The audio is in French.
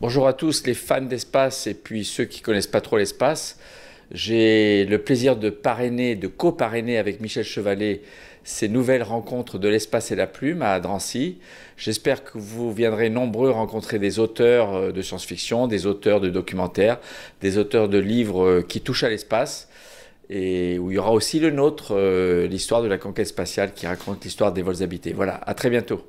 Bonjour à tous les fans d'espace et puis ceux qui connaissent pas trop l'espace. J'ai le plaisir de parrainer, de coparrainer avec Michel Chevalet ces nouvelles rencontres de l'espace et la plume à Drancy. J'espère que vous viendrez nombreux rencontrer des auteurs euh, de science-fiction, des auteurs de documentaires, des auteurs de livres euh, qui touchent à l'espace et où il y aura aussi le nôtre, euh, l'histoire de la conquête spatiale qui raconte l'histoire des vols habités. Voilà, à très bientôt.